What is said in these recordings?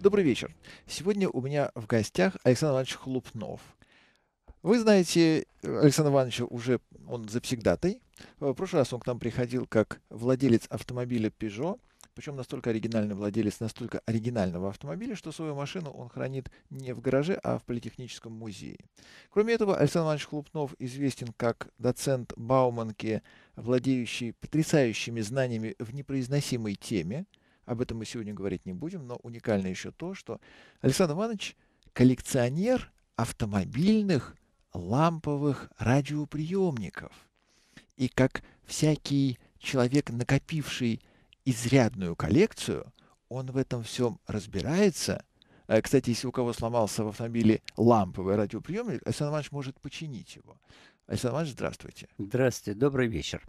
Добрый вечер. Сегодня у меня в гостях Александр Иванович Хлупнов. Вы знаете Александра Ивановича уже, он завсегдатый. Э, в прошлый раз он к нам приходил как владелец автомобиля Peugeot, причем настолько оригинальный владелец настолько оригинального автомобиля, что свою машину он хранит не в гараже, а в Политехническом музее. Кроме этого, Александр Иванович Хлупнов известен как доцент Бауманки, владеющий потрясающими знаниями в непроизносимой теме – об этом мы сегодня говорить не будем, но уникально еще то, что Александр Иванович коллекционер автомобильных ламповых радиоприемников. И как всякий человек, накопивший изрядную коллекцию, он в этом всем разбирается. Э, кстати, если у кого сломался в автомобиле ламповый радиоприемник, Александр Иванович может починить его. Александр Иванович, здравствуйте. Здравствуйте, добрый вечер.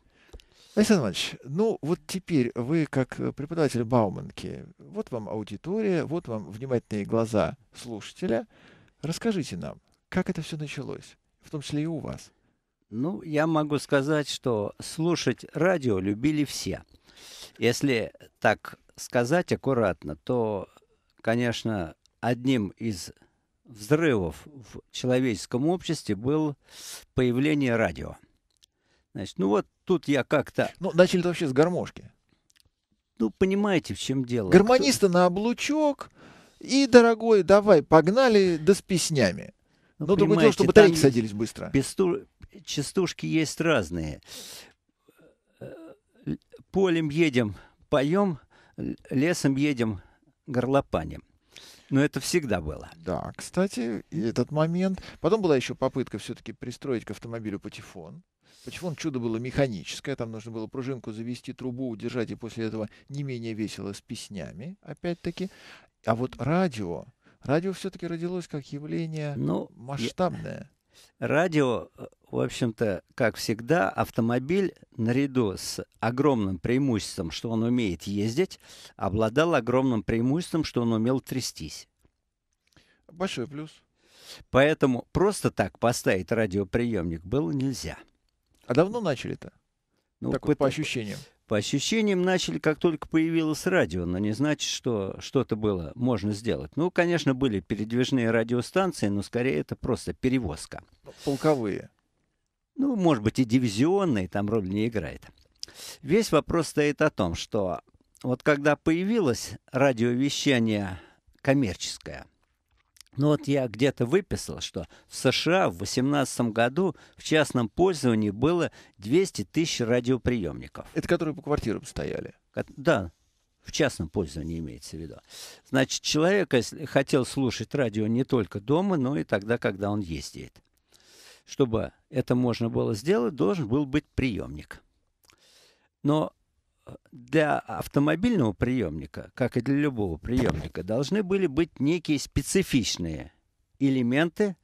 Александр Иванович, ну вот теперь вы как э, преподаватель Бауманки, вот вам аудитория, вот вам внимательные глаза слушателя. Расскажите нам, как это все началось, в том числе и у вас? Ну, я могу сказать, что слушать радио любили все. Если так сказать аккуратно, то, конечно, одним из взрывов в человеческом обществе был появление радио. Значит, ну вот тут я как-то... Ну, начали вообще с гармошки. Ну, понимаете, в чем дело. Гармониста Кто... на облучок. И, дорогой, давай, погнали, да с песнями. Ну, ну другое дело, что батарейки садились быстро. Бесту Частушки есть разные. Полем едем, поем, лесом едем, горлопанем. Но это всегда было. Да, кстати, этот момент. Потом была еще попытка все-таки пристроить к автомобилю патефон. Почему он чудо было механическое, там нужно было пружинку завести, трубу удержать, и после этого не менее весело с песнями, опять-таки. А вот радио, радио все-таки родилось как явление ну, масштабное. Я... Радио, в общем-то, как всегда, автомобиль наряду с огромным преимуществом, что он умеет ездить, обладал огромным преимуществом, что он умел трястись. Большой плюс. Поэтому просто так поставить радиоприемник было нельзя. А давно начали-то? Ну, так вот, по ощущениям. По ощущениям начали, как только появилось радио, но не значит, что что-то было можно сделать. Ну, конечно, были передвижные радиостанции, но скорее это просто перевозка. Полковые. Ну, может быть, и дивизионные там роль не играет. Весь вопрос стоит о том, что вот когда появилось радиовещание коммерческое, ну вот я где-то выписал, что в США в 2018 году в частном пользовании было 200 тысяч радиоприемников. Это которые по квартирам стояли? Да, в частном пользовании имеется в виду. Значит, человек хотел слушать радио не только дома, но и тогда, когда он ездит. Чтобы это можно было сделать, должен был быть приемник. Но для автомобильного приемника, как и для любого приемника, должны были быть некие специфичные элементы,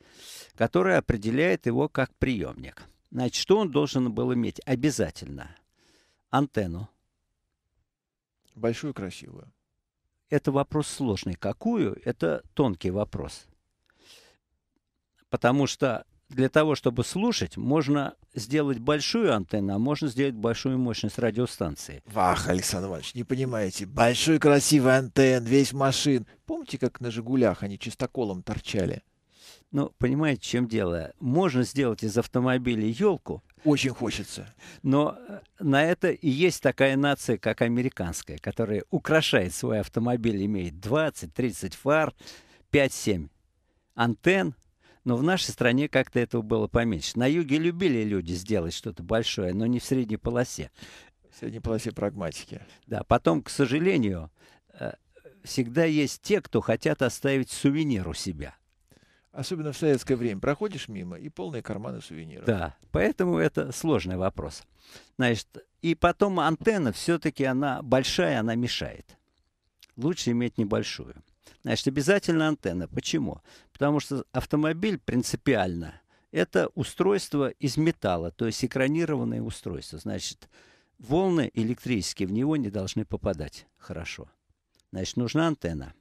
которые определяют его как приемник. Значит, что он должен был иметь? Обязательно антенну. Большую, красивую. Это вопрос сложный. Какую? Это тонкий вопрос. Потому что для того, чтобы слушать, можно сделать большую антенну, а можно сделать большую мощность радиостанции. Вах, Александр Иванович, не понимаете, большой красивый антенн, весь машин. Помните, как на «Жигулях» они чистоколом торчали? Ну, понимаете, чем дело? Можно сделать из автомобиля елку. Очень хочется. Но э, на это и есть такая нация, как американская, которая украшает свой автомобиль, имеет 20-30 фар, 5-7 антенн, но в нашей стране как-то этого было поменьше. На юге любили люди сделать что-то большое, но не в средней полосе. В средней полосе прагматики. Да, потом, к сожалению, э, всегда есть те, кто хотят оставить сувенир у себя. Особенно в советское время. Проходишь мимо и полные карманы сувениров. Да, поэтому это сложный вопрос. Значит, и потом антенна все-таки она большая, она мешает. Лучше иметь небольшую. Значит, обязательно антенна. Почему? Потому что автомобиль принципиально это устройство из металла, то есть экранированное устройство. Значит, волны электрические в него не должны попадать. Хорошо. Значит, нужна антенна.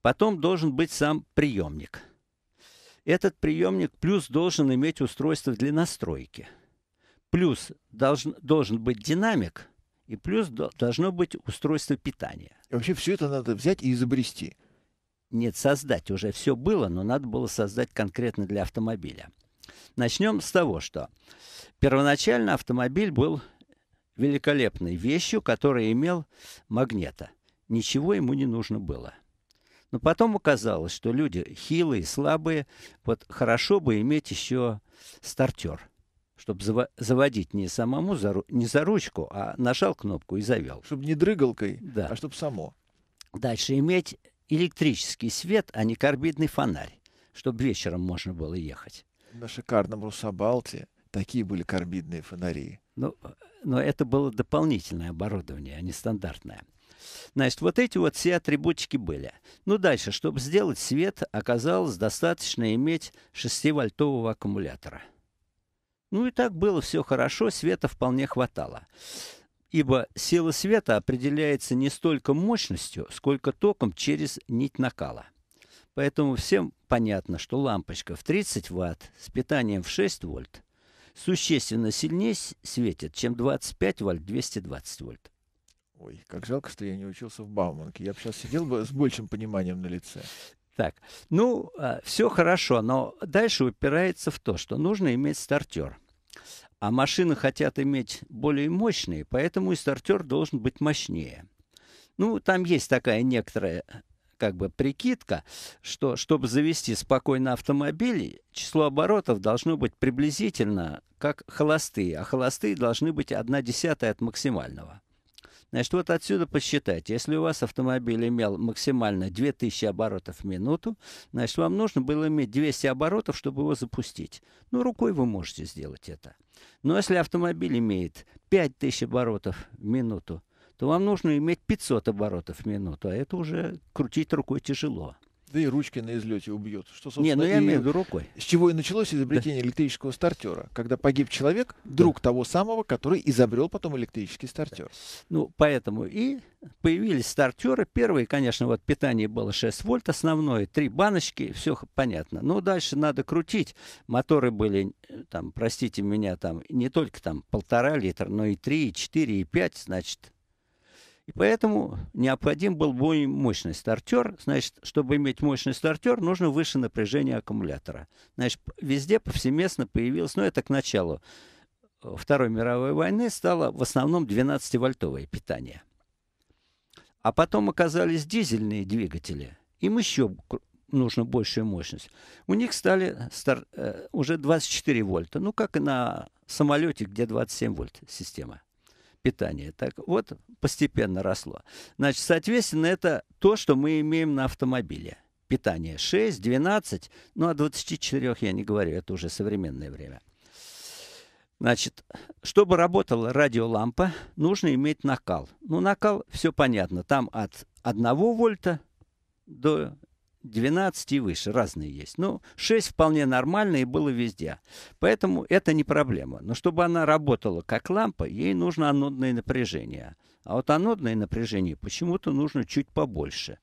Потом должен быть сам приемник. Этот приемник плюс должен иметь устройство для настройки. Плюс должен, должен быть динамик, и плюс должно быть устройство питания. И вообще все это надо взять и изобрести. Нет, создать уже все было, но надо было создать конкретно для автомобиля. Начнем с того, что первоначально автомобиль был великолепной вещью, которая имел магнета. Ничего ему не нужно было. Но потом оказалось, что люди хилые, слабые, вот хорошо бы иметь еще стартер, чтобы заводить не самому, за, не за ручку, а нажал кнопку и завел. Чтобы не дрыгалкой, да. а чтобы само. Дальше иметь электрический свет, а не карбидный фонарь, чтобы вечером можно было ехать. На шикарном Русабалте такие были карбидные фонари. Ну, но это было дополнительное оборудование, а не стандартное. Значит, вот эти вот все атрибутики были. Ну, дальше, чтобы сделать свет, оказалось достаточно иметь 6-вольтового аккумулятора. Ну и так было все хорошо, света вполне хватало ибо сила света определяется не столько мощностью, сколько током через нить накала. Поэтому всем понятно, что лампочка в 30 Вт с питанием в 6 вольт существенно сильнее светит, чем 25 вольт, 220 вольт. Ой, как жалко, что я не учился в Бауманке. Я бы сейчас сидел бы с большим пониманием на лице. Так, ну, а, все хорошо, но дальше упирается в то, что нужно иметь стартер. А машины хотят иметь более мощные, поэтому и стартер должен быть мощнее. Ну, там есть такая некоторая как бы прикидка, что чтобы завести спокойно автомобиль, число оборотов должно быть приблизительно как холостые, а холостые должны быть 1 десятая от максимального. Значит, вот отсюда посчитайте. Если у вас автомобиль имел максимально 2000 оборотов в минуту, значит, вам нужно было иметь 200 оборотов, чтобы его запустить. Ну, рукой вы можете сделать это. Но если автомобиль имеет 5000 оборотов в минуту, то вам нужно иметь 500 оборотов в минуту, а это уже крутить рукой тяжело да и ручкой на излете убьет. Что, собственно, не, ну я имею в виду рукой. С чего и началось изобретение да. электрического стартера, когда погиб человек, друг да. того самого, который изобрел потом электрический стартер. Да. Ну, поэтому и появились стартеры. Первые, конечно, вот питание было 6 вольт основное, три баночки, все понятно. Но ну, дальше надо крутить. Моторы были, э, там, простите меня, там, не только там полтора литра, но и три, и четыре, и пять, значит, и поэтому необходим был более мощный стартер. Значит, чтобы иметь мощный стартер, нужно выше напряжение аккумулятора. Значит, везде повсеместно появилось, ну это к началу э, Второй мировой войны, стало в основном 12-вольтовое питание. А потом оказались дизельные двигатели. Им еще нужно большая мощность. У них стали стар, э, уже 24 вольта. Ну, как и на самолете, где 27 вольт система питания. Так вот, постепенно росло. Значит, соответственно, это то, что мы имеем на автомобиле. Питание 6, 12, ну, о а 24 я не говорю, это уже современное время. Значит, чтобы работала радиолампа, нужно иметь накал. Ну, накал, все понятно, там от 1 вольта до 12 и выше, разные есть. Ну, 6 вполне нормально и было везде. Поэтому это не проблема. Но чтобы она работала как лампа, ей нужно анодное напряжение. А вот анодное напряжение почему-то нужно чуть побольше.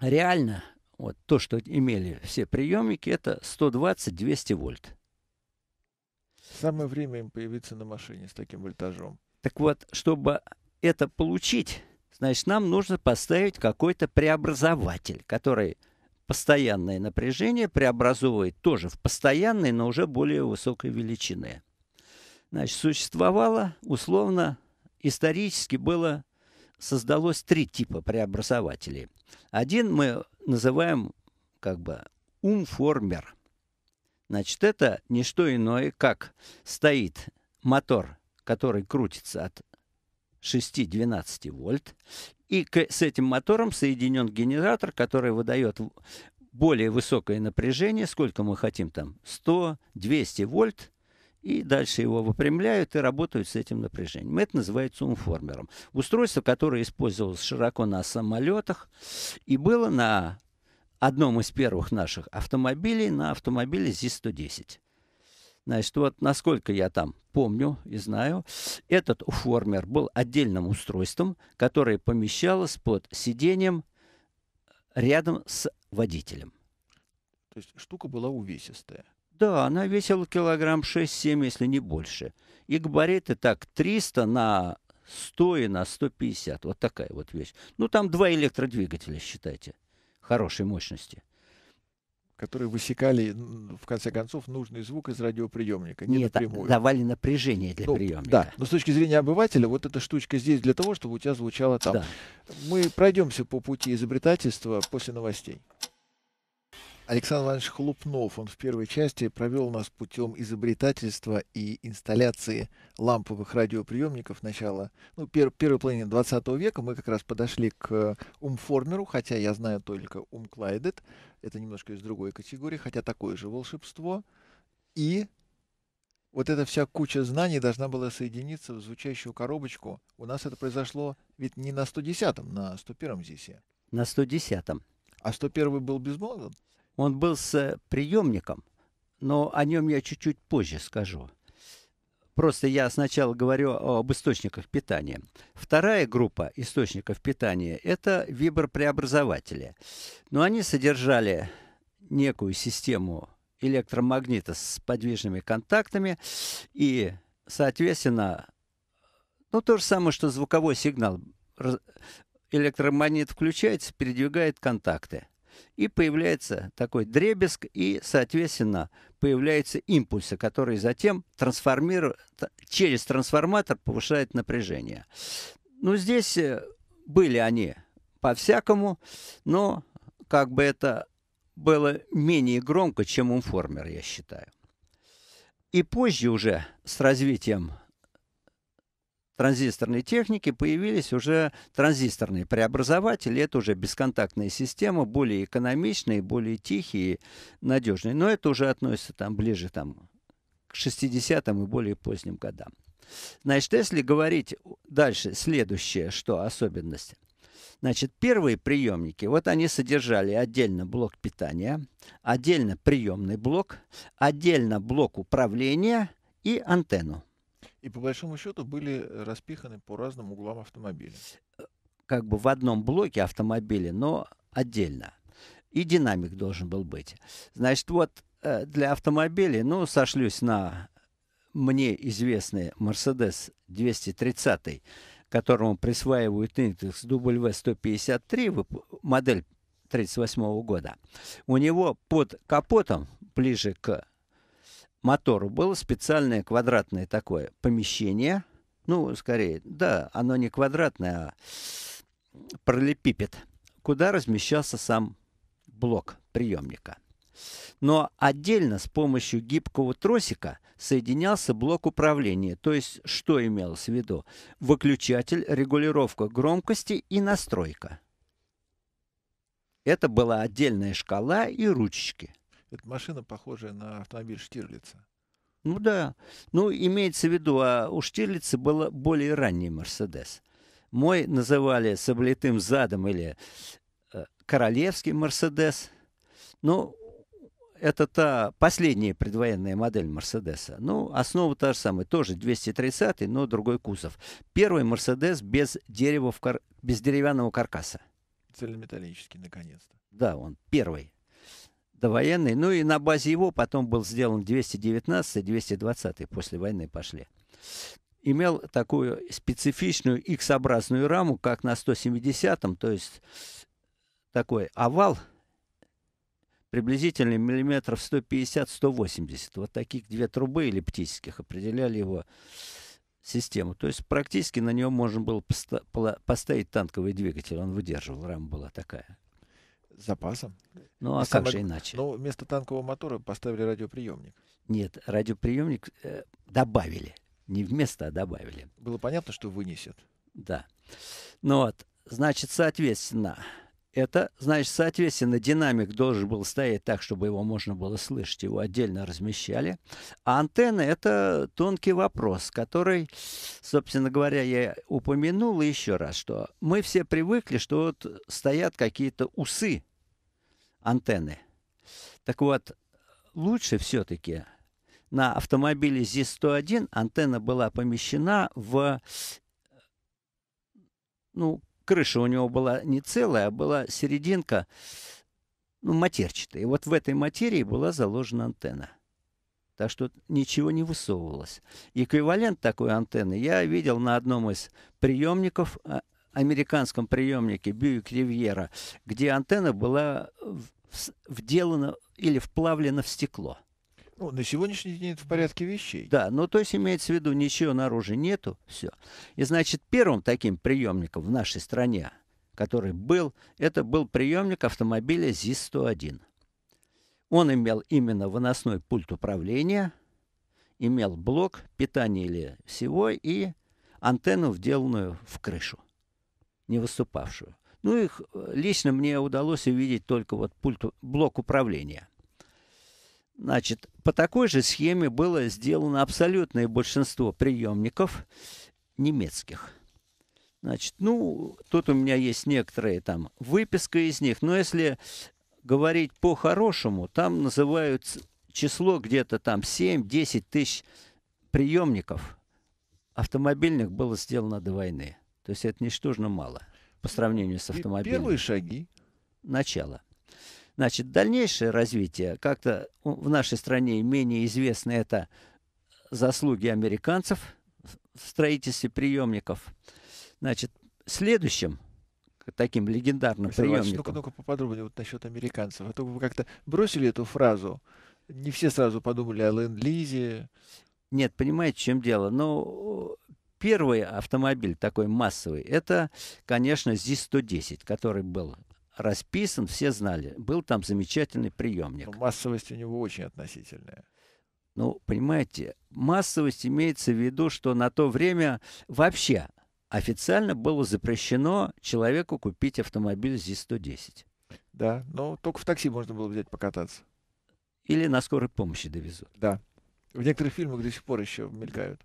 Реально, вот то, что имели все приемники, это 120-200 вольт. Самое время им появиться на машине с таким вольтажом. Так вот, чтобы это получить, Значит, нам нужно поставить какой-то преобразователь, который постоянное напряжение преобразовывает тоже в постоянное, но уже более высокой величины. Значит, существовало, условно, исторически было, создалось три типа преобразователей. Один мы называем как бы умформер. Значит, это не что иное, как стоит мотор, который крутится от 6-12 вольт. И к, с этим мотором соединен генератор, который выдает более высокое напряжение, сколько мы хотим там, 100-200 вольт, и дальше его выпрямляют и работают с этим напряжением. Это называется умформером. Устройство, которое использовалось широко на самолетах и было на одном из первых наших автомобилей, на автомобиле ЗИС-110. Значит, вот насколько я там помню и знаю, этот уформер был отдельным устройством, которое помещалось под сиденьем рядом с водителем. То есть штука была увесистая. Да, она весила килограмм 6-7, если не больше. И габариты так 300 на 100 и на 150. Вот такая вот вещь. Ну, там два электродвигателя, считайте, хорошей мощности которые высекали, в конце концов, нужный звук из радиоприемника. Не Нет, а напрямую. давали напряжение для ну, приемника. Да, но с точки зрения обывателя, вот эта штучка здесь для того, чтобы у тебя звучало там. Да. Мы пройдемся по пути изобретательства после новостей. Александр Иванович Хлупнов, он в первой части провел нас путем изобретательства и инсталляции ламповых радиоприемников начала, ну, пер, первой половины 20 века. Мы как раз подошли к э, Умформеру, хотя я знаю только Умклайдет, это немножко из другой категории, хотя такое же волшебство. И вот эта вся куча знаний должна была соединиться в звучащую коробочку. У нас это произошло ведь не на 110-м, на 101-м ЗИСе. На 110-м. А 101-й был безмолвен? Он был с э, приемником, но о нем я чуть-чуть позже скажу. Просто я сначала говорю об источниках питания. Вторая группа источников питания – это вибропреобразователи. Но они содержали некую систему электромагнита с подвижными контактами и, соответственно, ну, то же самое, что звуковой сигнал. Электромагнит включается, передвигает контакты и появляется такой дребеск, и, соответственно, появляются импульсы, которые затем трансформиру... через трансформатор повышают напряжение. Ну, здесь э, были они по-всякому, но как бы это было менее громко, чем умформер, я считаю. И позже уже с развитием транзисторной техники появились уже транзисторные преобразователи. Это уже бесконтактная система, более экономичные, более тихие, надежные. Но это уже относится там ближе там, к 60-м и более поздним годам. Значит, если говорить дальше, следующее, что особенность. Значит, первые приемники, вот они содержали отдельно блок питания, отдельно приемный блок, отдельно блок управления и антенну. И по большому счету были э, распиханы по разным углам автомобиля. Э, как бы в одном блоке автомобиля, но отдельно. И динамик должен был быть. Значит, вот э, для автомобилей, ну, сошлюсь на мне известный Mercedes 230, которому присваивают индекс W153, модель 38 года. У него под капотом, ближе к мотору было специальное квадратное такое помещение. Ну, скорее, да, оно не квадратное, а пролепипед, куда размещался сам блок приемника. Но отдельно с помощью гибкого тросика соединялся блок управления, то есть что имелось в виду? Выключатель, регулировка громкости и настройка. Это была отдельная шкала и ручечки. Это машина, похожая на автомобиль Штирлица. Ну да. Ну, имеется в виду, а у Штирлица был более ранний Мерседес. Мой называли с облитым задом или э, королевский Мерседес. Ну, это та последняя предвоенная модель Мерседеса. Ну, основа та же самая, тоже 230 но другой кузов. Первый Мерседес без, дерева в кар... без деревянного каркаса. Цельнометаллический, наконец-то. Да, он первый довоенный. Ну и на базе его потом был сделан 219 и 220 после войны пошли. Имел такую специфичную X-образную раму, как на 170-м, то есть такой овал приблизительно миллиметров 150-180. Вот таких две трубы эллиптических определяли его систему. То есть практически на него можно было поставить танковый двигатель. Он выдерживал, рама была такая запасом. Ну, а как же иначе? Ну, вместо танкового мотора поставили радиоприемник. Нет, радиоприемник э, добавили. Не вместо, а добавили. Было понятно, что вынесет. Да. Ну вот, значит, соответственно, это, значит, соответственно, динамик должен был стоять так, чтобы его можно было слышать, его отдельно размещали. А антенна – это тонкий вопрос, который, собственно говоря, я упомянул еще раз, что мы все привыкли, что вот стоят какие-то усы антенны. Так вот, лучше все-таки на автомобиле ЗИС-101 антенна была помещена в... Ну, крыша у него была не целая, а была серединка, ну, матерчатая. И вот в этой материи была заложена антенна. Так что ничего не высовывалось. Эквивалент такой антенны я видел на одном из приемников а, американском приемнике Бьюик Ривьера, где антенна была вделана или вплавлена в стекло. Ну, на сегодняшний день это в порядке вещей. Да, но ну, то есть имеется в виду, ничего наружу нету, все. И значит, первым таким приемником в нашей стране, который был, это был приемник автомобиля ЗИС-101. Он имел именно выносной пульт управления, имел блок питания или всего и антенну, вделанную в крышу не выступавшую. Ну, их э, лично мне удалось увидеть только вот пульт, блок управления. Значит, по такой же схеме было сделано абсолютное большинство приемников немецких. Значит, ну, тут у меня есть некоторые там выписка из них, но если говорить по-хорошему, там называют число где-то там 7-10 тысяч приемников автомобильных было сделано до войны. То есть это ничтожно мало по сравнению с автомобилем. первые шаги. Начало. Значит, дальнейшее развитие, как-то в нашей стране менее известно, это заслуги американцев в строительстве приемников. Значит, следующим таким легендарным Александр приемником... Ну-ка, ну-ка поподробнее вот насчет американцев. А то вы как-то бросили эту фразу. Не все сразу подумали о Ленд-Лизе. Нет, понимаете, в чем дело? Но ну, Первый автомобиль такой массовый, это, конечно, ЗИС-110, который был расписан, все знали. Был там замечательный приемник. Но массовость у него очень относительная. Ну, понимаете, массовость имеется в виду, что на то время вообще официально было запрещено человеку купить автомобиль ЗИС-110. Да, но только в такси можно было взять покататься. Или на скорой помощи довезут. Да. В некоторых фильмах до сих пор еще мелькают.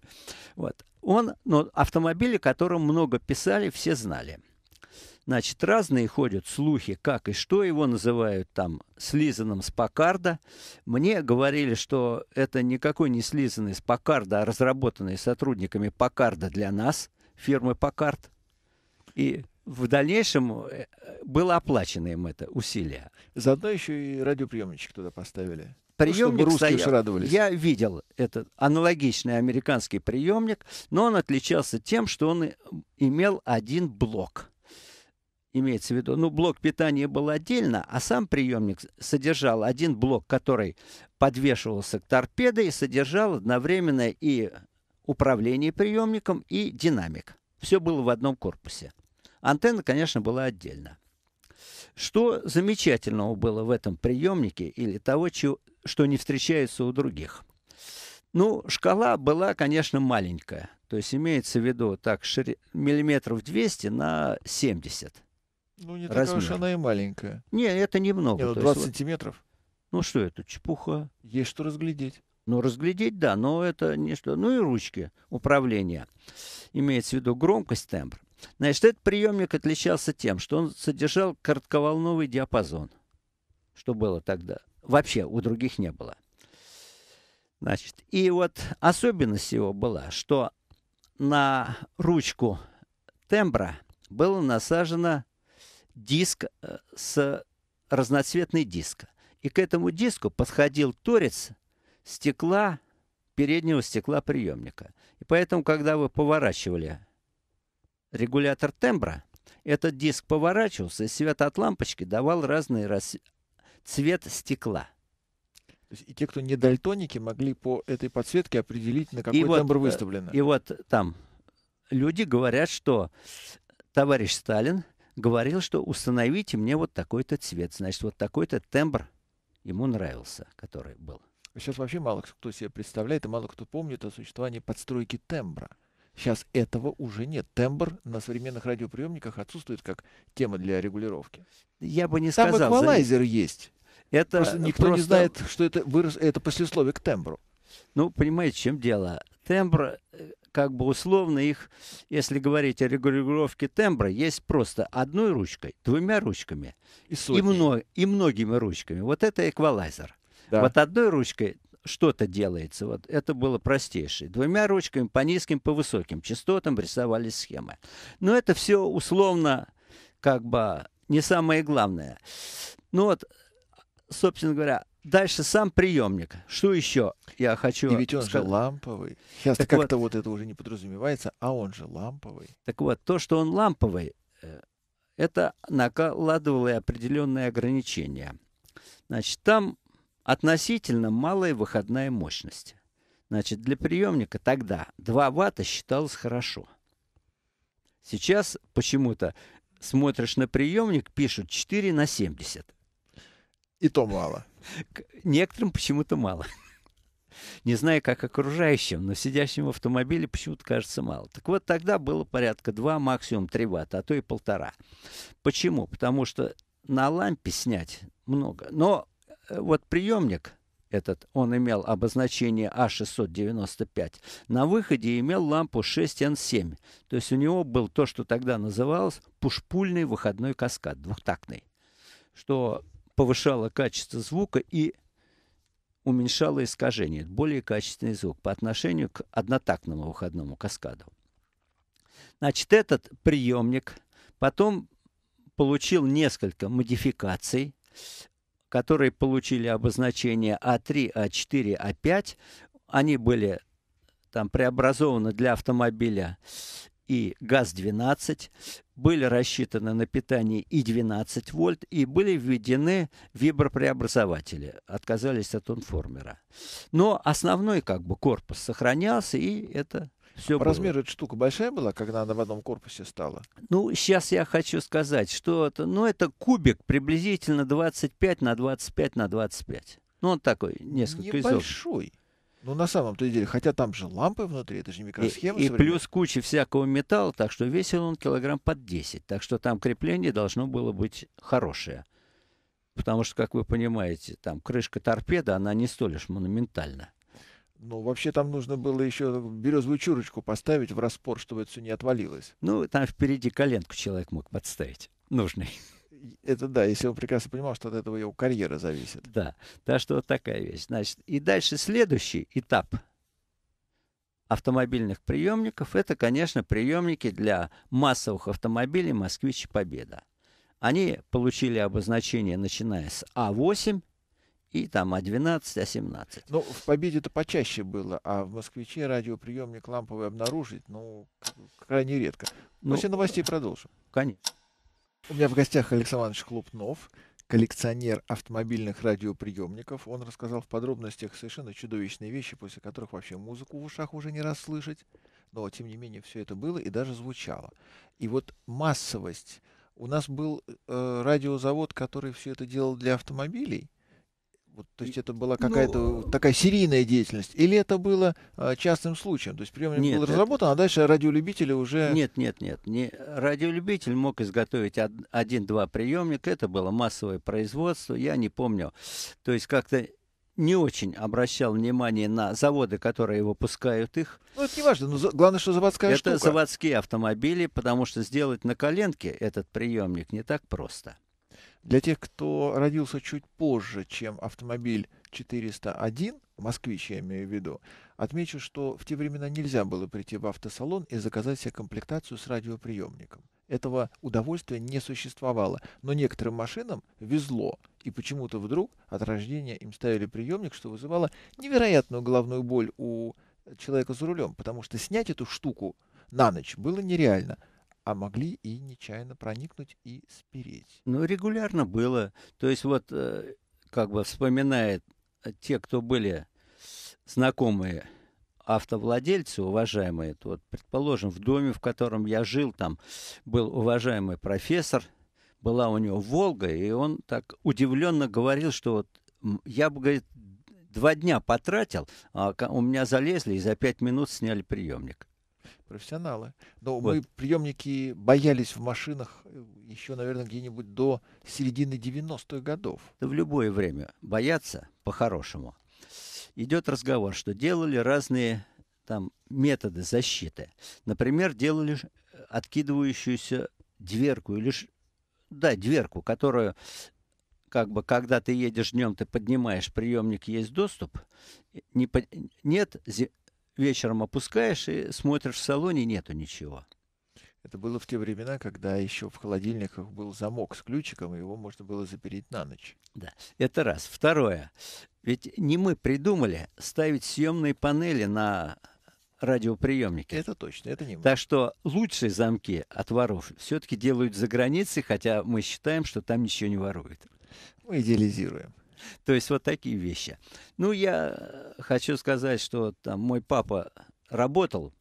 Вот. Он, но ну, автомобили, которым много писали, все знали. Значит, разные ходят слухи, как и что его называют там слизанным с Пакарда. Мне говорили, что это никакой не слизанный с Пакарда, а разработанный сотрудниками Пакарда для нас, фирмы Пакард. И в дальнейшем э, было оплачено им это усилие. Заодно еще и радиоприемничек туда поставили. Ну, приемник ну, стоял. Радовались. Я видел этот аналогичный американский приемник, но он отличался тем, что он имел один блок. Имеется в виду, ну, блок питания был отдельно, а сам приемник содержал один блок, который подвешивался к торпеде и содержал одновременно и управление приемником, и динамик. Все было в одном корпусе. Антенна, конечно, была отдельно. Что замечательного было в этом приемнике или того, чего, что не встречается у других. Ну, шкала была, конечно, маленькая. То есть имеется в виду так, шире, миллиметров 200 на 70. Ну, не размер. такая уж она и маленькая. Не, это немного. Нет, ну, 20 есть, сантиметров. Вот, ну, что это, чепуха. Есть что разглядеть. Ну, разглядеть, да, но это не что. Ну и ручки управления. Имеется в виду громкость, тембр. Значит, этот приемник отличался тем, что он содержал коротковолновый диапазон, что было тогда вообще у других не было. Значит, и вот особенность его была, что на ручку тембра было насажено диск э, с разноцветный диск. И к этому диску подходил торец стекла, переднего стекла приемника. И поэтому, когда вы поворачивали регулятор тембра, этот диск поворачивался, и свет от лампочки давал разные цвет стекла. То есть и те, кто не дальтоники, могли по этой подсветке определить, на какой и тембр вот, э, выставлено. И вот там люди говорят, что товарищ Сталин говорил, что установите мне вот такой-то цвет. Значит, вот такой-то тембр ему нравился, который был. Сейчас вообще мало кто себе представляет, и мало кто помнит о существовании подстройки тембра. Сейчас этого уже нет. Тембр на современных радиоприемниках отсутствует как тема для регулировки. Я бы не сказал. Там эквалайзер за... есть. Это просто никто просто... не знает, что это вырос, это послесловие к тембру. Ну, понимаете, чем дело? Тембр, э, как бы условно их, если говорить о регулировке тембра, есть просто одной ручкой, двумя ручками и, сотни. и, мно, и многими ручками. Вот это эквалайзер. Да. Вот одной ручкой что-то делается. Вот это было простейшее. Двумя ручками по низким, по высоким частотам рисовались схемы. Но это все условно как бы не самое главное. Ну вот собственно говоря, дальше сам приемник. Что еще я хочу И ведь он сказать? же ламповый. Сейчас так как-то вот... вот это уже не подразумевается, а он же ламповый. Так вот, то, что он ламповый, э, это накладывало определенные ограничения. Значит, там относительно малая выходная мощность. Значит, для приемника тогда 2 ватта считалось хорошо. Сейчас почему-то смотришь на приемник, пишут 4 на 70. И то мало. Некоторым почему-то мало. Не знаю, как окружающим, но сидящим в автомобиле почему-то кажется мало. Так вот, тогда было порядка 2, максимум 3 ватта, а то и полтора. Почему? Потому что на лампе снять много. Но э, вот приемник этот, он имел обозначение А695, на выходе имел лампу 6Н7. То есть у него был то, что тогда называлось пушпульный выходной каскад, двухтактный. Что повышала качество звука и уменьшала искажение, более качественный звук по отношению к однотактному выходному каскаду. Значит, этот приемник потом получил несколько модификаций, которые получили обозначение А3, А4, А5. Они были там преобразованы для автомобиля и ГАЗ-12 были рассчитаны на питание и 12 вольт, и были введены вибропреобразователи, отказались от информера. Но основной как бы корпус сохранялся, и это все По размеру эта штука большая была, когда она в одном корпусе стала? Ну, сейчас я хочу сказать, что это, ну, это кубик приблизительно 25 на 25 на 25. Ну, он такой, несколько Небольшой. изогнутый. Ну, на самом-то деле, хотя там же лампы внутри, это же не микросхема. И, и плюс куча всякого металла, так что весил он килограмм под 10. Так что там крепление должно было быть хорошее. Потому что, как вы понимаете, там крышка торпеда, она не столь уж монументальна. Ну, вообще там нужно было еще березовую чурочку поставить в распор, чтобы это все не отвалилось. Ну, там впереди коленку человек мог подставить нужный это да, если он прекрасно понимал, что от этого его карьера зависит. Да, так что вот такая вещь. Значит, и дальше следующий этап автомобильных приемников, это, конечно, приемники для массовых автомобилей «Москвич» и «Победа». Они получили обозначение, начиная с А8 и там А12, А17. Ну, в «Победе» это почаще было, а в «Москвиче» радиоприемник ламповый обнаружить, ну, крайне редко. Но ну, новости продолжим. Конечно. У меня в гостях Александр Иванович Клупнов, коллекционер автомобильных радиоприемников. Он рассказал в подробностях совершенно чудовищные вещи, после которых вообще музыку в ушах уже не раз слышать. Но, тем не менее, все это было и даже звучало. И вот массовость. У нас был э, радиозавод, который все это делал для автомобилей, вот, то есть это была ну, какая-то ну, такая серийная деятельность? Или это было а, частным случаем? То есть приемник нет, был разработан, это... а дальше радиолюбители уже... Нет, нет, нет. Не... Радиолюбитель мог изготовить од... один-два приемника. Это было массовое производство, я не помню. То есть как-то не очень обращал внимание на заводы, которые выпускают их. Ну, это не важно, но главное, что заводская это штука. Это заводские автомобили, потому что сделать на коленке этот приемник не так просто. Для тех, кто родился чуть позже, чем автомобиль 401, москвич я имею в виду, отмечу, что в те времена нельзя было прийти в автосалон и заказать себе комплектацию с радиоприемником. Этого удовольствия не существовало, но некоторым машинам везло, и почему-то вдруг от рождения им ставили приемник, что вызывало невероятную головную боль у человека за рулем, потому что снять эту штуку на ночь было нереально – а могли и нечаянно проникнуть и спереть. Ну, регулярно было. То есть вот э, как бы вспоминает э, те, кто были знакомые автовладельцы, уважаемые, то вот, предположим, в доме, в котором я жил, там был уважаемый профессор, была у него «Волга», и он так удивленно говорил, что вот я бы, говорит, два дня потратил, а у меня залезли и за пять минут сняли приемник профессионалы. Но вот. мы приемники боялись в машинах э, еще, наверное, где-нибудь до середины 90-х годов. Да в любое время бояться по-хорошему. Идет разговор, что делали разные там методы защиты. Например, делали э, откидывающуюся дверку или да, дверку, которую как бы, когда ты едешь днем, ты поднимаешь, приемник есть доступ, не, нет вечером опускаешь и смотришь в салоне, нету ничего. Это было в те времена, когда еще в холодильниках был замок с ключиком, и его можно было запереть на ночь. Да, это раз. Второе. Ведь не мы придумали ставить съемные панели на радиоприемники. Это точно, это не мы. Так что лучшие замки от воров все-таки делают за границей, хотя мы считаем, что там ничего не воруют. Мы идеализируем. То есть вот такие вещи. Ну, я хочу сказать, что там мой папа работал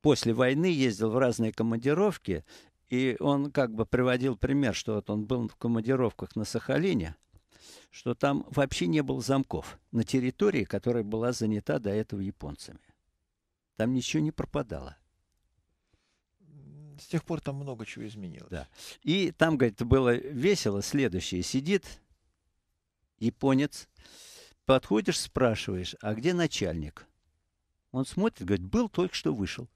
после войны, ездил в разные командировки, и он как бы приводил пример, что вот он был в командировках на Сахалине, что там вообще не было замков на территории, которая была занята до этого японцами. Там ничего не пропадало с тех пор там много чего изменилось. Да. И там, говорит, было весело. Следующее сидит японец. Подходишь, спрашиваешь, а где начальник? Он смотрит, говорит, был, только что вышел.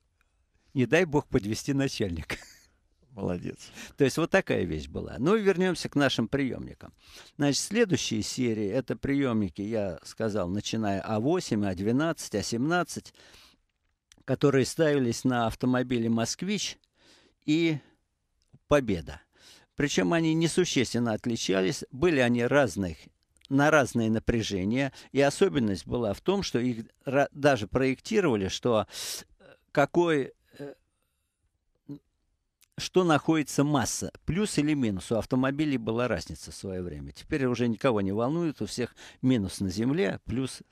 Не дай бог подвести начальника. Молодец. То есть вот такая вещь была. Ну и вернемся к нашим приемникам. Значит, следующие серии, это приемники, я сказал, начиная А8, А12, А17, которые ставились на автомобиле «Москвич» и «Победа». Причем они несущественно отличались, были они разных на разные напряжения. И особенность была в том, что их даже проектировали, что э, какой э, что находится масса, плюс или минус. У автомобилей была разница в свое время. Теперь уже никого не волнует, у всех минус на земле, плюс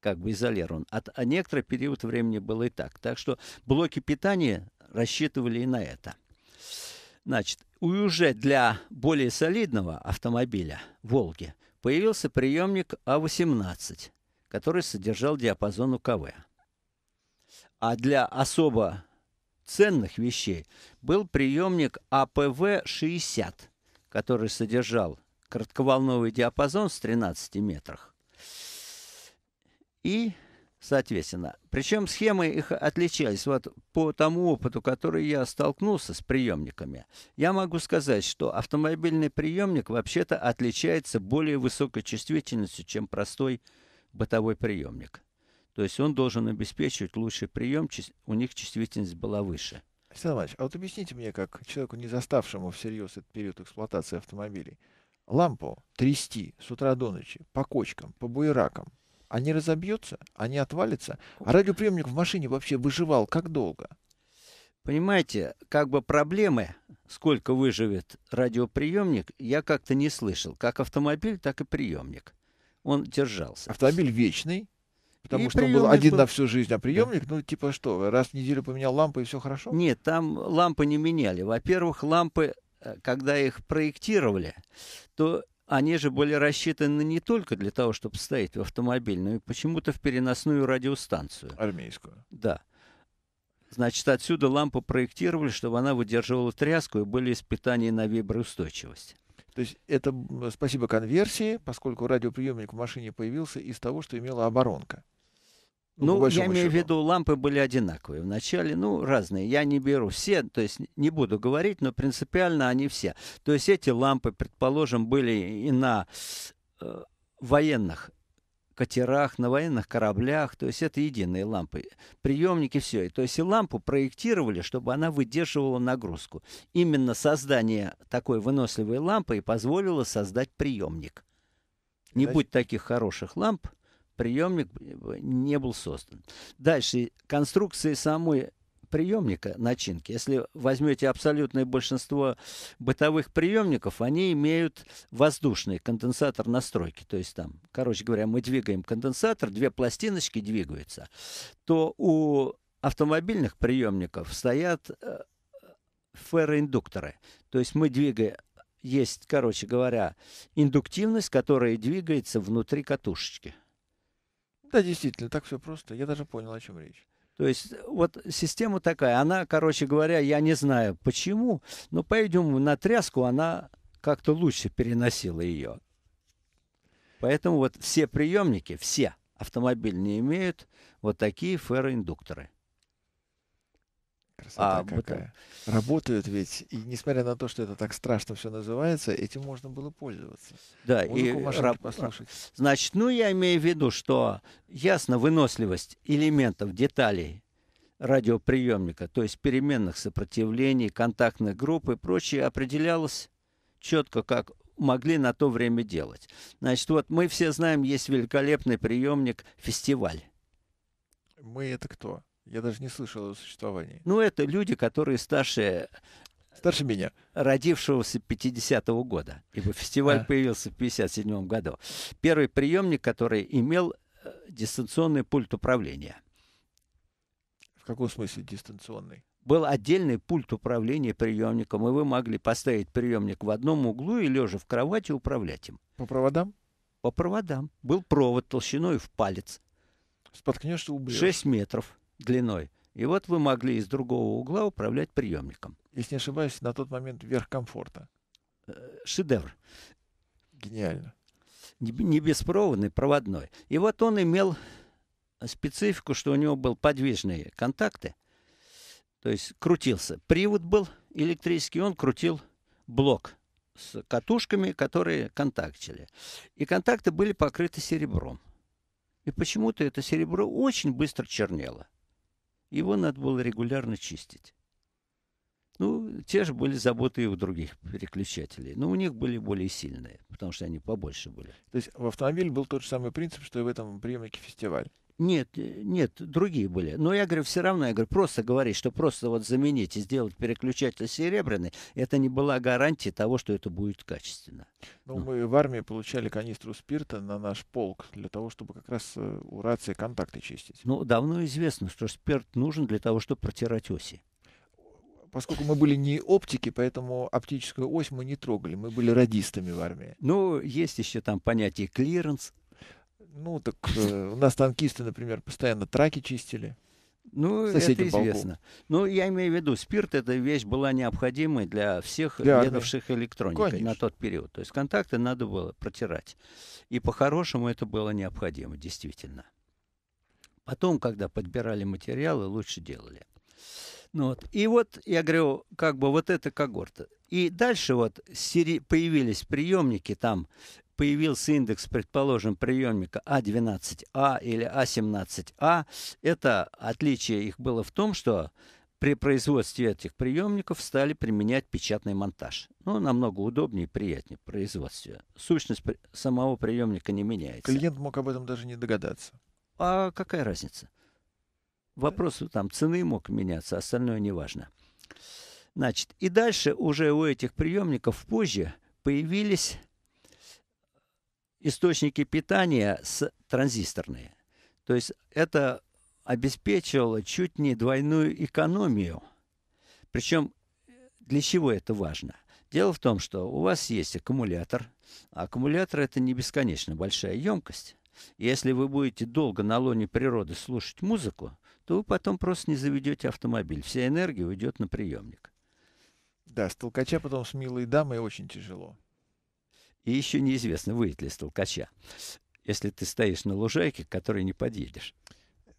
как бы изолирован. А, а некоторый период времени было и так. Так что блоки питания рассчитывали и на это. Значит, уже для более солидного автомобиля «Волги» появился приемник А18, который содержал диапазон УКВ. А для особо ценных вещей был приемник АПВ-60, который содержал кратковолновый диапазон в 13 метрах и соответственно. Причем схемы их отличались. Вот по тому опыту, который я столкнулся с приемниками, я могу сказать, что автомобильный приемник вообще-то отличается более высокой чувствительностью, чем простой бытовой приемник. То есть он должен обеспечивать лучший прием, у них чувствительность была выше. Александр Иванович, а вот объясните мне, как человеку, не заставшему всерьез этот период эксплуатации автомобилей, лампу трясти с утра до ночи, по кочкам, по буеракам, они разобьются, они отвалятся. А радиоприемник в машине вообще выживал как долго? Понимаете, как бы проблемы, сколько выживет радиоприемник, я как-то не слышал. Как автомобиль, так и приемник. Он держался. Автомобиль вечный, потому и что он был один был... на всю жизнь, а приемник, да. ну типа что, раз в неделю поменял лампы и все хорошо? Нет, там лампы не меняли. Во-первых, лампы, э, когда их проектировали, то они же были рассчитаны не только для того, чтобы стоять в автомобиль, но и почему-то в переносную радиостанцию. Армейскую. Да. Значит, отсюда лампу проектировали, чтобы она выдерживала тряску и были испытания на виброустойчивость. То есть это спасибо конверсии, поскольку радиоприемник в машине появился из того, что имела оборонка. Ну, я имею в виду, лампы были одинаковые вначале, ну, разные. Я не беру все, то есть не буду говорить, но принципиально они все. То есть эти лампы, предположим, были и на э, военных катерах, на военных кораблях, то есть это единые лампы, приемники, все. То есть и лампу проектировали, чтобы она выдерживала нагрузку. Именно создание такой выносливой лампы и позволило создать приемник. Не будь таких хороших ламп, приемник э, не был создан. Дальше, конструкции самой приемника начинки. Если возьмете абсолютное большинство бытовых приемников, они имеют воздушный конденсатор настройки. То есть там, короче говоря, мы двигаем конденсатор, две пластиночки двигаются. То у автомобильных приемников стоят э, ферроиндукторы. То есть мы двигаем есть, короче говоря, индуктивность, которая двигается внутри катушечки. Да, действительно, так все просто. Я даже понял, о чем речь. То есть вот система такая, она, короче говоря, я не знаю почему, но пойдем на тряску, она как-то лучше переносила ее. Поэтому вот все приемники, все автомобильные имеют вот такие ферроиндукторы. Красота а, какая. Это... Работают ведь, и несмотря на то, что это так страшно все называется, этим можно было пользоваться. Да, Музыку и раб... послушать. Значит, ну я имею в виду, что ясно выносливость элементов, деталей радиоприемника, то есть переменных сопротивлений, контактных групп и прочее, определялась четко как могли на то время делать. Значит, вот мы все знаем, есть великолепный приемник «Фестиваль». Мы это кто? Я даже не слышал о существовании. Ну, это люди, которые старше... Э, старше меня. Родившегося 50-го года. Ибо фестиваль а. появился в 57-м году. Первый приемник, который имел э, дистанционный пульт управления. В каком смысле дистанционный? был отдельный пульт управления приемником, и вы могли поставить приемник в одном углу и лежа в кровати управлять им. По проводам? По проводам. Был провод толщиной в палец. Споткнешься, убьешь. 6 метров длиной. И вот вы могли из другого угла управлять приемником. Если не ошибаюсь, на тот момент верх комфорта. Э, шедевр. Гениально. Не беспроводный, проводной. И вот он имел специфику, что у него был подвижные контакты, то есть крутился. Привод был электрический, он крутил блок с катушками, которые контактили. И контакты были покрыты серебром. И почему-то это серебро очень быстро чернело. Его надо было регулярно чистить. Ну, те же были заботы и у других переключателей. Но у них были более сильные, потому что они побольше были. То есть в автомобиле был тот же самый принцип, что и в этом приемнике фестиваль. Нет, э, нет, другие были. Но я говорю, все равно, я говорю, просто говорить, что просто вот заменить и сделать переключатель серебряный, это не была гарантия того, что это будет качественно. Ну, ну. мы в армии получали канистру спирта на наш полк для того, чтобы как раз э, у рации контакты чистить. Ну, давно известно, что спирт нужен для того, чтобы протирать оси поскольку мы были не оптики, поэтому оптическую ось мы не трогали, мы были радистами в армии. Ну, есть еще там понятие клиренс, ну, так э, у нас танкисты, например, постоянно траки чистили. Ну, это известно. Но ну, я имею в виду, спирт эта вещь была необходимой для всех для ведавших электроникой Конечно. на тот период. То есть контакты надо было протирать. И по-хорошему это было необходимо, действительно. Потом, когда подбирали материалы, лучше делали. Ну, вот. И вот, я говорю, как бы вот это когорта. И дальше вот появились приемники там появился индекс, предположим, приемника А12А а или А17А, а, это отличие их было в том, что при производстве этих приемников стали применять печатный монтаж. Ну, намного удобнее и приятнее производстве. Сущность самого приемника не меняется. Клиент мог об этом даже не догадаться. А какая разница? Вопрос там цены мог меняться, остальное не важно. Значит, и дальше уже у этих приемников позже появились источники питания с транзисторные. То есть это обеспечивало чуть не двойную экономию. Причем э, для чего это важно? Дело в том, что у вас есть аккумулятор. А аккумулятор – это не бесконечно большая емкость. Если вы будете долго на лоне природы слушать музыку, то вы потом просто не заведете автомобиль. Вся энергия уйдет на приемник. Да, с толкача потом с милой дамой очень тяжело. И еще неизвестно, выйдет ли из толкача, если ты стоишь на лужайке, к которой не подъедешь.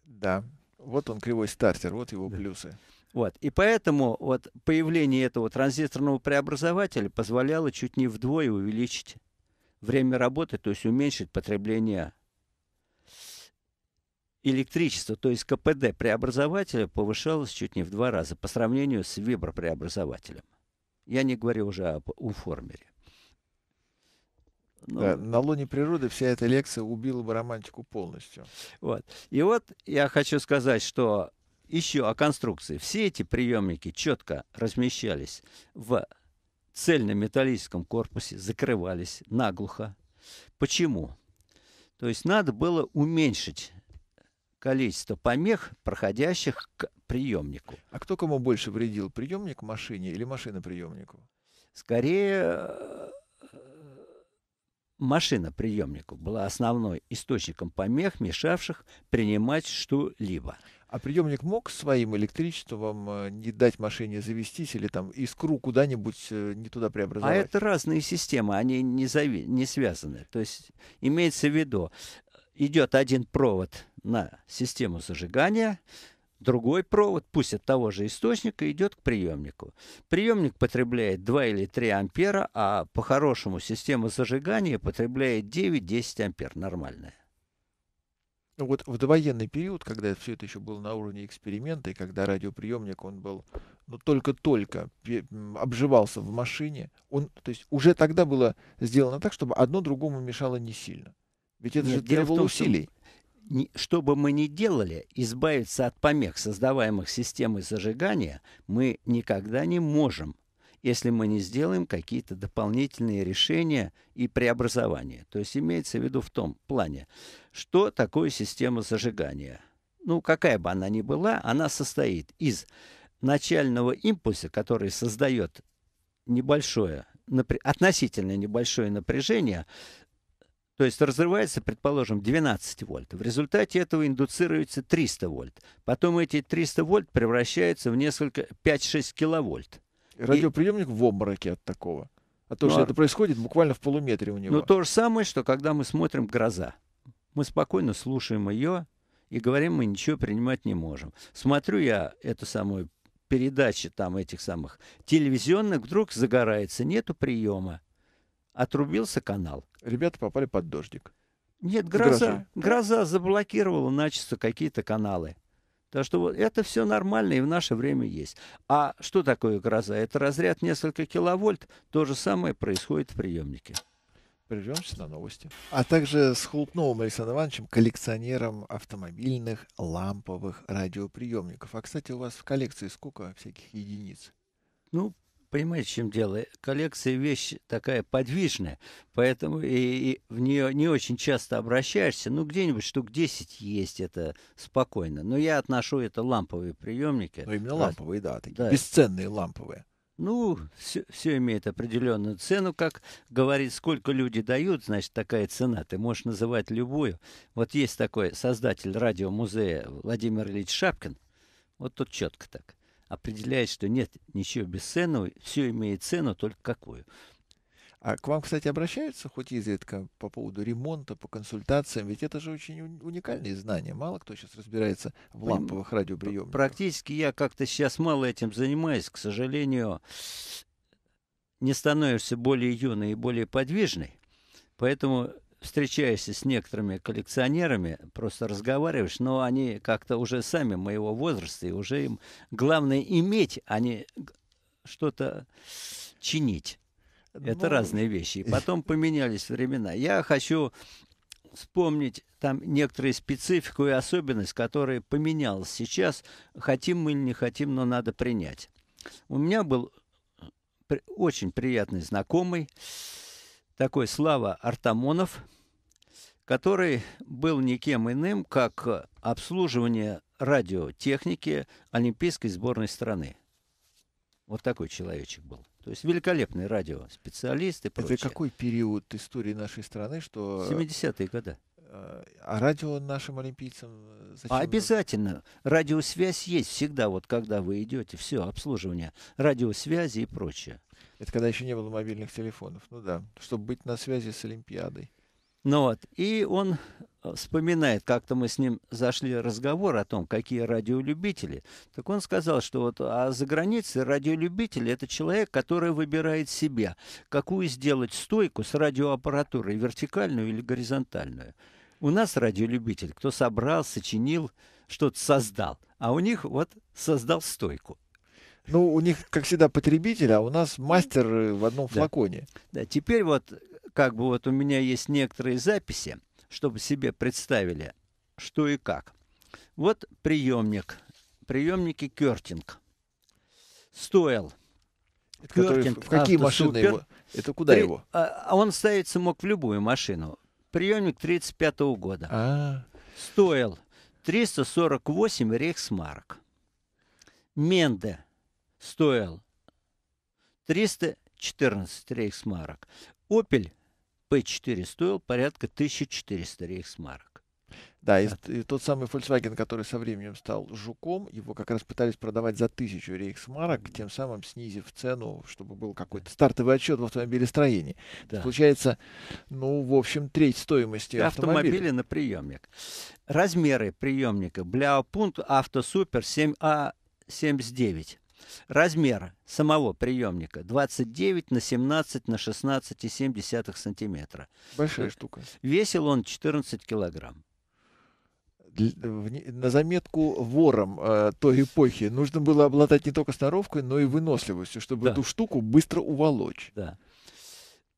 Да, вот он кривой стартер, вот его да. плюсы. Вот. И поэтому вот появление этого транзисторного преобразователя позволяло чуть не вдвое увеличить время работы, то есть уменьшить потребление электричества, то есть КПД преобразователя повышалось чуть не в два раза по сравнению с вибропреобразователем. Я не говорю уже об уформере. Ну, да, на лоне природы вся эта лекция убила бы романтику полностью. Вот. И вот я хочу сказать, что еще о конструкции. Все эти приемники четко размещались в цельном металлическом корпусе, закрывались наглухо. Почему? То есть надо было уменьшить количество помех, проходящих к приемнику. А кто кому больше вредил? Приемник машине или машина приемнику? Скорее машина приемников была основной источником помех, мешавших принимать что-либо. А приемник мог своим электричеством э, не дать машине завестись или там искру куда-нибудь э, не туда а преобразовать? А это разные системы, они не, зави... не связаны. То есть имеется в виду, э, идет один провод на систему зажигания, Другой провод, пусть от того же источника, идет к приемнику. Приемник потребляет 2 или 3 ампера, а по-хорошему система зажигания потребляет 9-10 ампер, нормальная. Ну вот в довоенный период, когда все это еще было на уровне эксперимента, и когда радиоприемник, он был ну, только-только обживался в машине, он, то есть уже тогда было сделано так, чтобы одно другому мешало не сильно. Ведь это Нет, же требовало усилий. Что что бы мы ни делали, избавиться от помех, создаваемых системой зажигания, мы никогда не можем, если мы не сделаем какие-то дополнительные решения и преобразования. То есть имеется в виду в том плане, что такое система зажигания. Ну, какая бы она ни была, она состоит из начального импульса, который создает небольшое, относительно небольшое напряжение то есть разрывается, предположим, 12 вольт. В результате этого индуцируется 300 вольт. Потом эти 300 вольт превращаются в несколько 5-6 киловольт. Радиоприемник и... в обмороке от такого. А то, ну, что это происходит буквально в полуметре у него. Ну, то же самое, что когда мы смотрим «Гроза». Мы спокойно слушаем ее и говорим, мы ничего принимать не можем. Смотрю я эту самую передачу там этих самых телевизионных, вдруг загорается, нету приема отрубился канал. Ребята попали под дождик. Нет, гроза. Гроза, заблокировала начисто какие-то каналы. Так что вот это все нормально и в наше время есть. А что такое гроза? Это разряд несколько киловольт. То же самое происходит в приемнике. Прервемся на новости. А также с Хлупновым Александром Ивановичем, коллекционером автомобильных ламповых радиоприемников. А, кстати, у вас в коллекции сколько всяких единиц? Ну, понимаете, в чем дело? Коллекция вещь такая подвижная, поэтому и, и в нее не очень часто обращаешься. Ну, где-нибудь штук 10 есть это спокойно. Но я отношу это ламповые приемники. Ну, именно а, ламповые, да, такие да. бесценные ламповые. Ну, все, все имеет определенную цену, как говорит, сколько люди дают, значит, такая цена. Ты можешь называть любую. Вот есть такой создатель радиомузея Владимир Ильич Шапкин. Вот тут четко так определяет, что нет ничего бесценного, все имеет цену, только какую. А к вам, кстати, обращаются хоть изредка по поводу ремонта, по консультациям? Ведь это же очень уникальные знания. Мало кто сейчас разбирается в ламповых радиоприемниках. Практически я как-то сейчас мало этим занимаюсь. К сожалению, не становишься более юной и более подвижной. Поэтому встречаешься с некоторыми коллекционерами, просто разговариваешь, но они как-то уже сами моего возраста, и уже им главное иметь, а не что-то чинить. Это ну... разные вещи. И э, потом поменялись времена. Я хочу вспомнить там некоторые специфику и особенность, которая поменялась сейчас. Хотим мы или не хотим, но надо принять. У меня был э, очень приятный знакомый, такой Слава Артамонов – который был никем иным, как э, обслуживание радиотехники Олимпийской сборной страны. Вот такой человечек был. То есть великолепный радиоспециалист и прочее. Это какой период истории нашей страны, что... 70-е э, годы. Э, а радио нашим олимпийцам зачем? А обязательно. Радиосвязь есть всегда, вот когда вы идете, все, обслуживание радиосвязи и прочее. Это когда еще не было мобильных телефонов, ну да, чтобы быть на связи с Олимпиадой. Ну вот, и он э, вспоминает, как-то мы с ним зашли разговор о том, какие радиолюбители. Так он сказал, что вот а за границей радиолюбитель – это человек, который выбирает себе, какую сделать стойку с радиоаппаратурой, вертикальную или горизонтальную. У нас радиолюбитель, кто собрал, сочинил, что-то создал, а у них вот создал стойку. Ну, у них, как всегда, потребитель, а у нас мастер э, в одном флаконе. Да, теперь вот, как бы вот у меня есть некоторые записи, чтобы себе представили, что и как. Вот приемник, приемники Кертинг. Стоил. Это Кертинг, который, в какие машины его? Это куда Три, его? А, а он ставиться мог в любую машину. Приемник 35 года. А -а -а. Стоил 348 рейхсмарк. Менде стоил 314 рейхсмарок. Opel P4 стоил порядка 1400 рейхсмарок. Да, и, и тот самый Volkswagen, который со временем стал жуком, его как раз пытались продавать за тысячу рейхсмарок, тем самым снизив цену, чтобы был какой-то стартовый отчет в автомобилестроении. Да. Получается, ну, в общем, треть стоимости автомобиля. Автомобили на приемник. Размеры приемника. Бляопункт Автосупер 7А79. Размер самого приемника 29 на 17 на 16,7 сантиметра. Большая штука. Весил он 14 килограмм на заметку ворам э, той эпохи нужно было обладать не только сноровкой, но и выносливостью, чтобы да. эту штуку быстро уволочь. Да.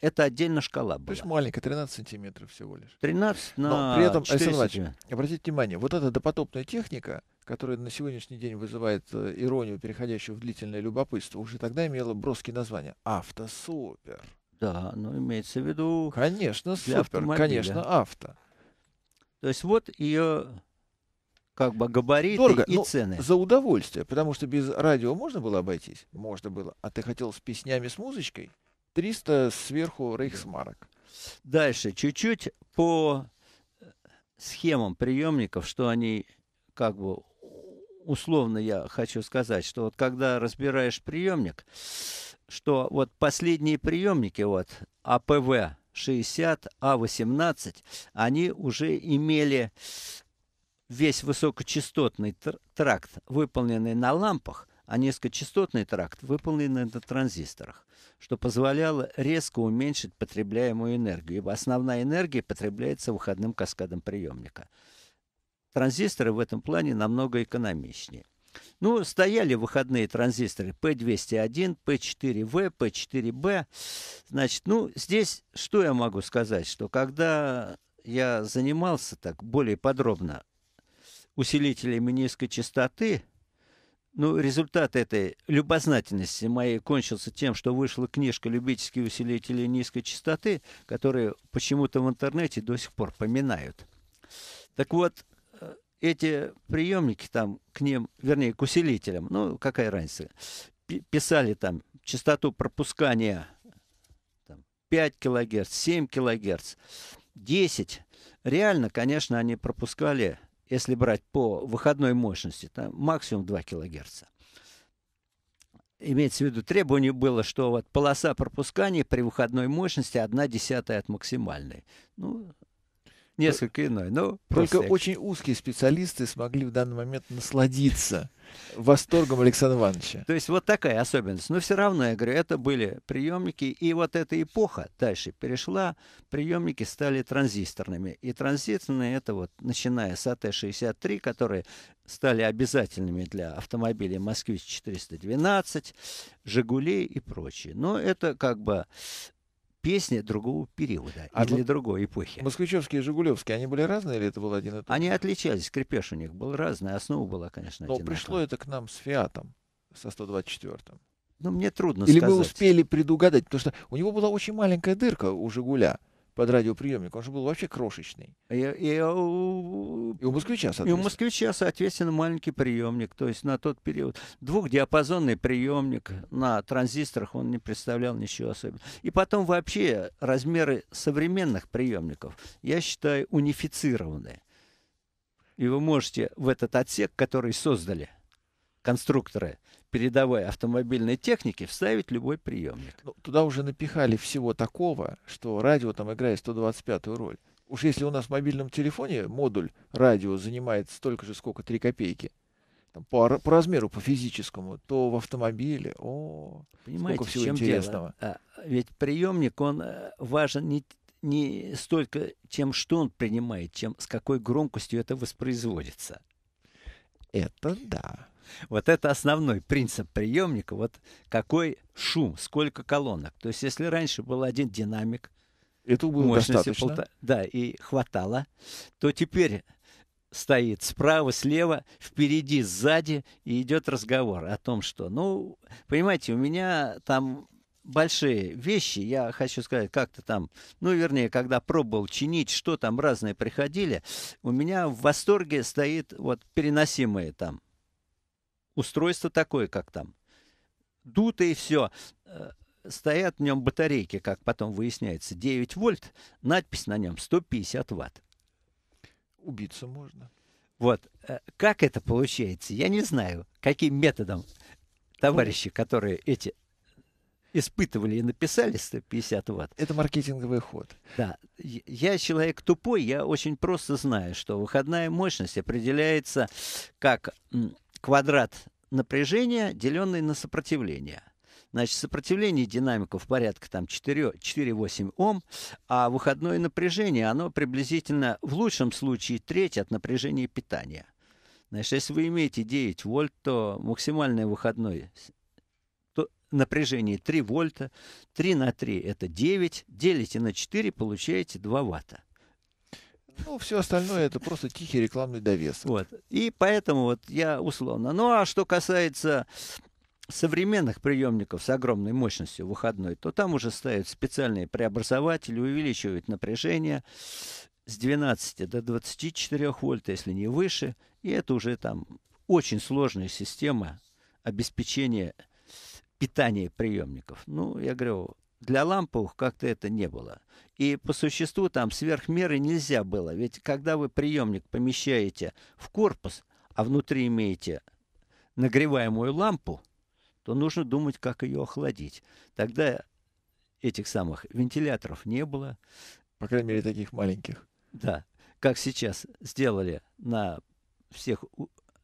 Это отдельно шкала была. есть маленькая, 13 сантиметров всего лишь. 13 на Но при этом, Александр Иванович, обратите внимание, вот эта допотопная техника, которая на сегодняшний день вызывает э, иронию, переходящую в длительное любопытство, уже тогда имела броские названия. Автосупер. Да, но ну, имеется в виду... Конечно, супер, автомобиля. конечно, авто. То есть вот ее как бы габариты Дорого, и цены. За удовольствие, потому что без радио можно было обойтись? Можно было. А ты хотел с песнями, с музычкой? 300 сверху рейхсмарок. Дальше чуть-чуть по э, схемам приемников, что они как бы условно я хочу сказать, что вот когда разбираешь приемник, что вот последние приемники вот АПВ 60, А18, они уже имели весь высокочастотный тракт, выполненный на лампах, а низкочастотный тракт выполнен на транзисторах, что позволяло резко уменьшить потребляемую энергию, ибо основная энергия потребляется выходным каскадом приемника. Транзисторы в этом плане намного экономичнее. Ну, стояли выходные транзисторы P201, P4V, P4B. Значит, ну, здесь что я могу сказать, что когда я занимался так более подробно усилителями низкой частоты – ну, результат этой любознательности моей кончился тем, что вышла книжка «Любительские усилители низкой частоты», которые почему-то в интернете до сих пор поминают. Так вот, э, эти приемники там к ним, вернее, к усилителям, ну, какая разница, писали там частоту пропускания там, 5 килогерц, 7 килогерц, 10. Реально, конечно, они пропускали если брать по выходной мощности, там максимум 2 кГц. Имеется в виду, требование было, что вот полоса пропускания при выходной мощности 1 десятая от максимальной. Ну, Несколько иной. Но Только всякий. очень узкие специалисты смогли в данный момент насладиться восторгом Александра Ивановича. То есть вот такая особенность. Но все равно, я говорю, это были приемники. И вот эта эпоха дальше перешла, приемники стали транзисторными. И транзисторные это вот, начиная с АТ-63, которые стали обязательными для автомобилей «Москвич-412», «Жигулей» и прочие. Но это как бы песни другого периода а и для другой эпохи. Москвичевские и Жигулевские, они были разные или это был один и тот? Они отличались, крепеж у них был разный, основа была, конечно, Но одинаковая. пришло это к нам с «Фиатом», со 124-м. Ну, мне трудно Или сказать. Или мы успели предугадать, потому что у него была очень маленькая дырка у «Жигуля» под радиоприемник, он же был вообще крошечный. И, а и, э, и у москвича, соответственно. И у москвича, соответственно, маленький приемник. То есть на тот период двухдиапазонный приемник на транзисторах он не представлял ничего особенного. И потом вообще размеры современных приемников, я считаю, унифицированные. И вы можете в этот отсек, который создали конструкторы, передовой автомобильной техники вставить любой приемник. Ну, туда уже напихали всего такого, что радио там играет 125-ю роль. Уж если у нас в мобильном телефоне модуль радио занимает столько же, сколько 3 копейки, там, по, по размеру, по физическому, то в автомобиле, о, Понимаете, сколько всего чем интересного. Дело? А, ведь приемник, он э, важен не, не столько тем, что он принимает, чем с какой громкостью это воспроизводится. Это да. Вот это основной принцип приемника. Вот какой шум, сколько колонок. То есть, если раньше был один динамик, этого было достаточно. Полтора, да, и хватало, то теперь стоит справа, слева, впереди, сзади, и идет разговор о том, что, ну, понимаете, у меня там большие вещи, я хочу сказать, как-то там, ну, вернее, когда пробовал чинить, что там разные приходили, у меня в восторге стоит вот переносимые там устройство такое, как там. Дуто и все. Э, стоят в нем батарейки, как потом выясняется, 9 вольт, надпись на нем 150 ватт. Убиться можно. Вот. Э, как это получается, я не знаю. Каким методом товарищи, которые эти испытывали и написали 150 ватт. Это маркетинговый ход. Да. Я человек тупой, я очень просто знаю, что выходная мощность определяется как квадрат напряжения, деленный на сопротивление. Значит, сопротивление динамиков порядка там 4 4,8 Ом, а выходное напряжение, оно приблизительно, в лучшем случае, треть от напряжения питания. Значит, если вы имеете 9 вольт, то максимальное выходное то напряжение 3 вольта, 3 на 3 это 9, делите на 4, получаете 2 ватта. Ну, все остальное это просто тихий рекламный довес. Вот. И поэтому вот я условно. Ну, а что касается современных приемников с огромной мощностью выходной, то там уже ставят специальные преобразователи, увеличивают напряжение с 12 до 24 вольт, если не выше. И это уже там очень сложная система обеспечения питания приемников. Ну, я говорю, для ламповых как-то это не было. И по существу там сверхмеры нельзя было. Ведь когда вы приемник помещаете в корпус, а внутри имеете нагреваемую лампу, то нужно думать, как ее охладить. Тогда этих самых вентиляторов не было. По крайней мере, таких маленьких. Да. Как сейчас сделали на всех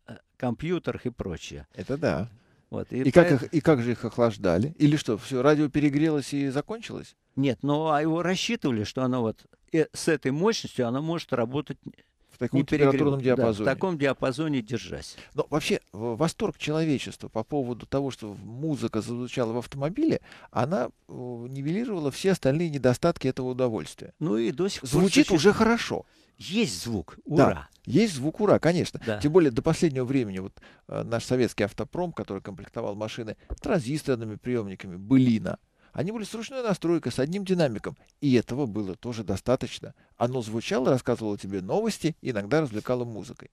э, компьютерах и прочее. Это да. Вот, и и, поэтому... как их, и как же их охлаждали? Или что, все, радио перегрелось и закончилось? Нет, но а его рассчитывали, что оно вот э, с этой мощностью оно может работать в таком не температурном перегрев... диапазоне. Да, в таком диапазоне держась. Но вообще восторг человечества по поводу того, что музыка зазвучала в автомобиле, она э, нивелировала все остальные недостатки этого удовольствия. Ну и до сих пор... Звучит уже хорошо. Есть звук, ура. Да, есть звук ура, конечно. Да. Тем более до последнего времени вот э, наш советский автопром, который комплектовал машины транзисторными приемниками Былина, они были с ручной настройкой, с одним динамиком. И этого было тоже достаточно. Оно звучало, рассказывало тебе новости, иногда развлекало музыкой.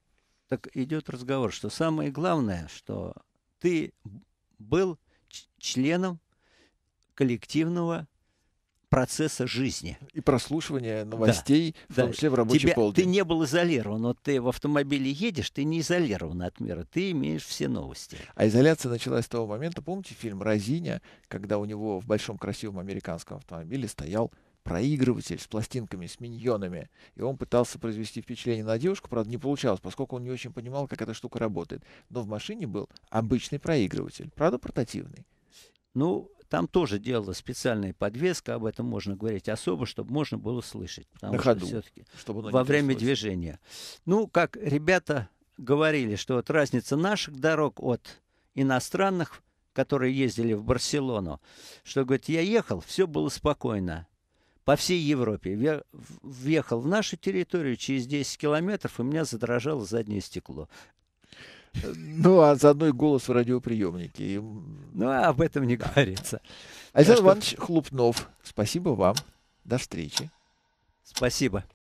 Так идет разговор, что самое главное, что ты был членом коллективного процесса жизни. И прослушивания новостей, да, в том да. числе в рабочий Тебя, полдень. Ты не был изолирован, вот ты в автомобиле едешь, ты не изолирован от мира, ты имеешь все новости. А изоляция началась с того момента, помните фильм Розиня, когда у него в большом красивом американском автомобиле стоял проигрыватель с пластинками, с миньонами. И он пытался произвести впечатление на девушку, правда, не получалось, поскольку он не очень понимал, как эта штука работает. Но в машине был обычный проигрыватель, правда, портативный. Ну, там тоже делалась специальная подвеска, об этом можно говорить особо, чтобы можно было слышать. Потому На что все-таки во время движения. Ну, как ребята говорили, что вот разница наших дорог от иностранных, которые ездили в Барселону, что, говорит, я ехал, все было спокойно по всей Европе. въехал в нашу территорию через 10 километров, и у меня задрожало заднее стекло. Ну, а заодно и голос в радиоприемнике. И... Ну, а об этом не говорится. Александр Иванович Хлупнов, спасибо вам. До встречи. Спасибо.